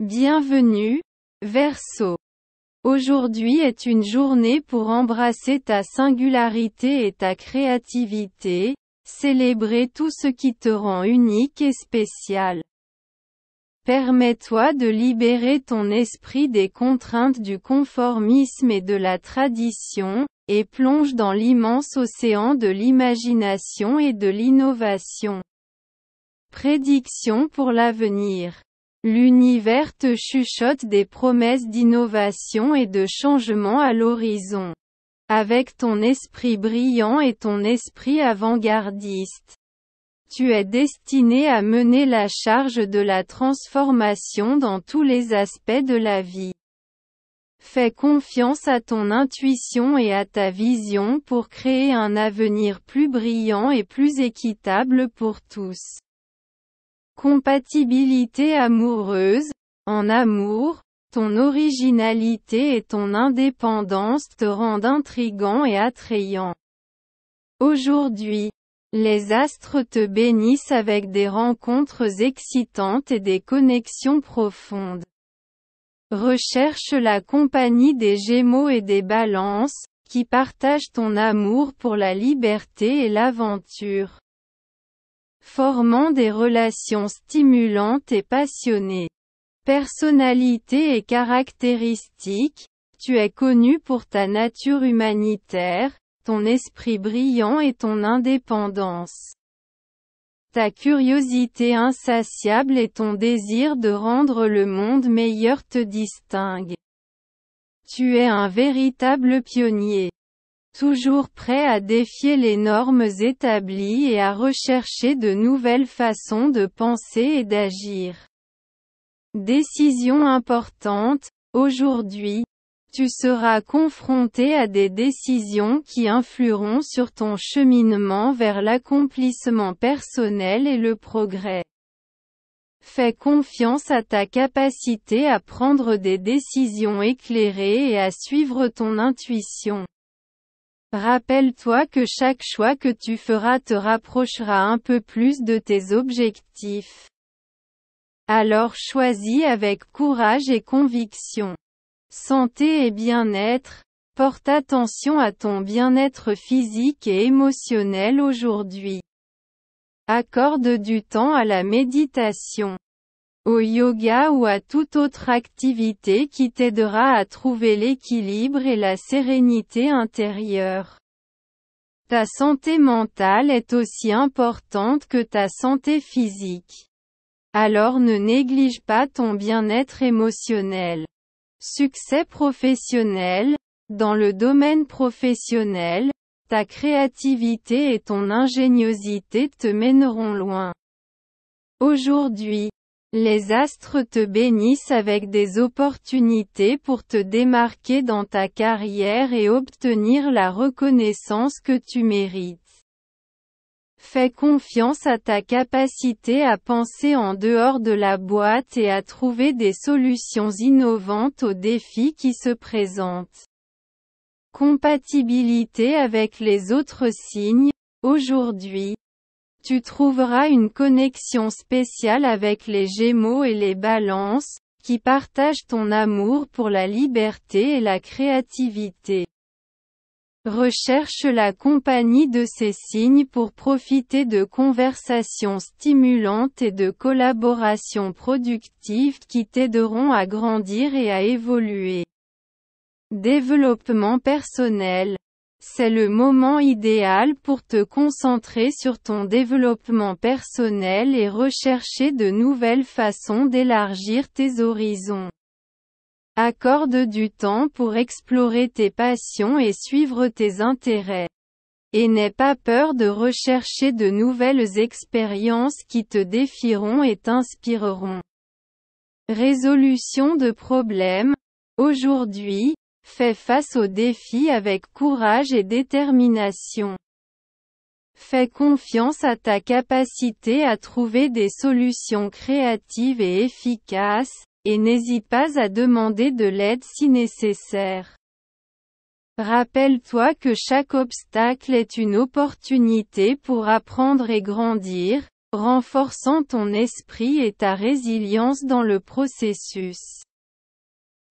Bienvenue, Verseau. Aujourd'hui est une journée pour embrasser ta singularité et ta créativité, célébrer tout ce qui te rend unique et spécial. Permets-toi de libérer ton esprit des contraintes du conformisme et de la tradition, et plonge dans l'immense océan de l'imagination et de l'innovation. Prédiction pour l'avenir L'univers te chuchote des promesses d'innovation et de changement à l'horizon. Avec ton esprit brillant et ton esprit avant-gardiste, tu es destiné à mener la charge de la transformation dans tous les aspects de la vie. Fais confiance à ton intuition et à ta vision pour créer un avenir plus brillant et plus équitable pour tous. Compatibilité amoureuse, en amour, ton originalité et ton indépendance te rendent intriguant et attrayant. Aujourd'hui, les astres te bénissent avec des rencontres excitantes et des connexions profondes. Recherche la compagnie des Gémeaux et des Balances, qui partagent ton amour pour la liberté et l'aventure formant des relations stimulantes et passionnées. Personnalité et caractéristiques, tu es connu pour ta nature humanitaire, ton esprit brillant et ton indépendance. Ta curiosité insatiable et ton désir de rendre le monde meilleur te distinguent. Tu es un véritable pionnier toujours prêt à défier les normes établies et à rechercher de nouvelles façons de penser et d'agir. Décision importante, aujourd'hui, tu seras confronté à des décisions qui influeront sur ton cheminement vers l'accomplissement personnel et le progrès. Fais confiance à ta capacité à prendre des décisions éclairées et à suivre ton intuition. Rappelle-toi que chaque choix que tu feras te rapprochera un peu plus de tes objectifs. Alors choisis avec courage et conviction. Santé et bien-être. Porte attention à ton bien-être physique et émotionnel aujourd'hui. Accorde du temps à la méditation au yoga ou à toute autre activité qui t'aidera à trouver l'équilibre et la sérénité intérieure. Ta santé mentale est aussi importante que ta santé physique. Alors ne néglige pas ton bien-être émotionnel. Succès professionnel, dans le domaine professionnel, ta créativité et ton ingéniosité te mèneront loin. Aujourd'hui, les astres te bénissent avec des opportunités pour te démarquer dans ta carrière et obtenir la reconnaissance que tu mérites. Fais confiance à ta capacité à penser en dehors de la boîte et à trouver des solutions innovantes aux défis qui se présentent. Compatibilité avec les autres signes, aujourd'hui, tu trouveras une connexion spéciale avec les Gémeaux et les Balances, qui partagent ton amour pour la liberté et la créativité. Recherche la compagnie de ces signes pour profiter de conversations stimulantes et de collaborations productives qui t'aideront à grandir et à évoluer. Développement personnel c'est le moment idéal pour te concentrer sur ton développement personnel et rechercher de nouvelles façons d'élargir tes horizons. Accorde du temps pour explorer tes passions et suivre tes intérêts. Et n'aie pas peur de rechercher de nouvelles expériences qui te défieront et t'inspireront. Résolution de problèmes. Aujourd'hui, Fais face aux défis avec courage et détermination. Fais confiance à ta capacité à trouver des solutions créatives et efficaces, et n'hésite pas à demander de l'aide si nécessaire. Rappelle-toi que chaque obstacle est une opportunité pour apprendre et grandir, renforçant ton esprit et ta résilience dans le processus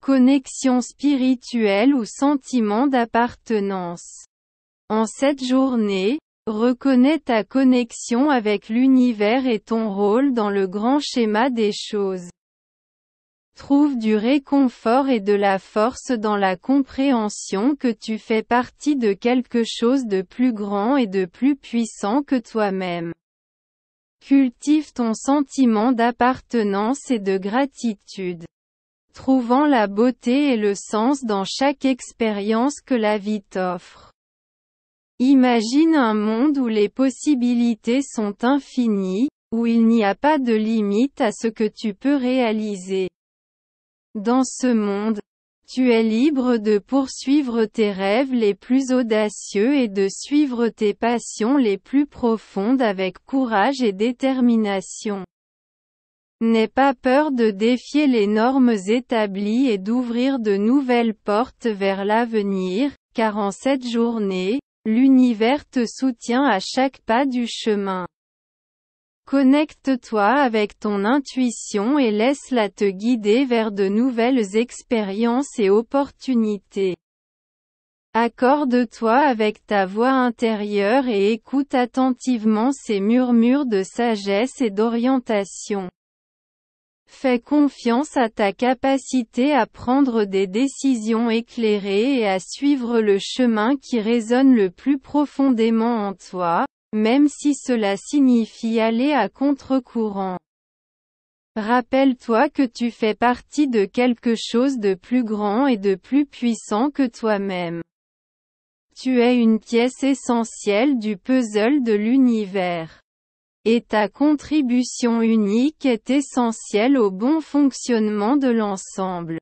connexion spirituelle ou sentiment d'appartenance. En cette journée, reconnais ta connexion avec l'univers et ton rôle dans le grand schéma des choses. Trouve du réconfort et de la force dans la compréhension que tu fais partie de quelque chose de plus grand et de plus puissant que toi-même. Cultive ton sentiment d'appartenance et de gratitude trouvant la beauté et le sens dans chaque expérience que la vie t'offre. Imagine un monde où les possibilités sont infinies, où il n'y a pas de limite à ce que tu peux réaliser. Dans ce monde, tu es libre de poursuivre tes rêves les plus audacieux et de suivre tes passions les plus profondes avec courage et détermination. N'aie pas peur de défier les normes établies et d'ouvrir de nouvelles portes vers l'avenir, car en cette journée, l'univers te soutient à chaque pas du chemin. Connecte-toi avec ton intuition et laisse-la te guider vers de nouvelles expériences et opportunités. Accorde-toi avec ta voix intérieure et écoute attentivement ses murmures de sagesse et d'orientation. Fais confiance à ta capacité à prendre des décisions éclairées et à suivre le chemin qui résonne le plus profondément en toi, même si cela signifie aller à contre-courant. Rappelle-toi que tu fais partie de quelque chose de plus grand et de plus puissant que toi-même. Tu es une pièce essentielle du puzzle de l'univers et ta contribution unique est essentielle au bon fonctionnement de l'ensemble.